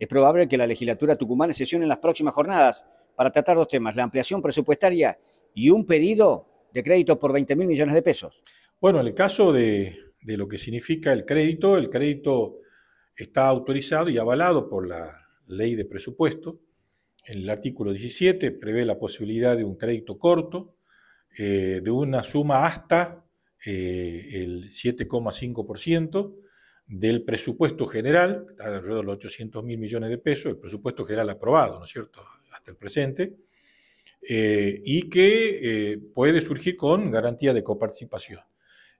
Es probable que la legislatura tucumana sesione en las próximas jornadas para tratar dos temas, la ampliación presupuestaria y un pedido de crédito por 20 mil millones de pesos. Bueno, en el caso de, lo que significa el crédito, el crédito está autorizado y avalado por la ley de presupuesto. El artículo 17 prevé la posibilidad de un crédito corto eh, de una suma hasta eh, el 7,5%, del presupuesto general, alrededor de los 800 mil millones de pesos, el presupuesto general aprobado, ¿no es cierto?, hasta el presente, eh, y que eh, puede surgir con garantía de coparticipación.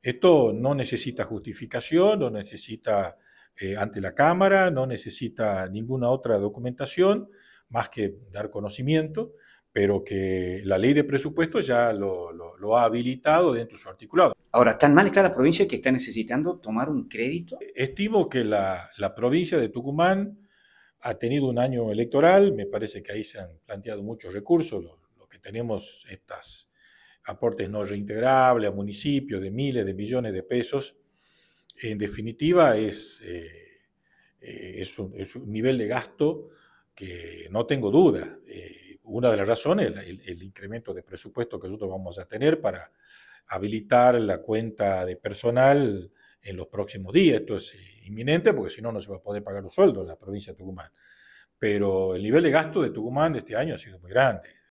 Esto no necesita justificación, no necesita eh, ante la Cámara, no necesita ninguna otra documentación más que dar conocimiento, pero que la ley de presupuesto ya lo, lo ha habilitado dentro de su articulado. Ahora, ¿tan mal está la provincia que está necesitando tomar un crédito? Estimo que la, provincia de Tucumán ha tenido un año electoral, me parece que ahí se han planteado muchos recursos, lo, que tenemos estas aportes no reintegrables a municipios de miles de millones de pesos, en definitiva es, eh, eh, un, es un nivel de gasto que no tengo duda, una de las razones, es el incremento de presupuesto que nosotros vamos a tener para habilitar la cuenta de personal en los próximos días. Esto es eh, inminente porque si no, no se va a poder pagar los sueldos en la provincia de Tucumán. Pero el nivel de gasto de Tucumán de este año ha sido muy grande.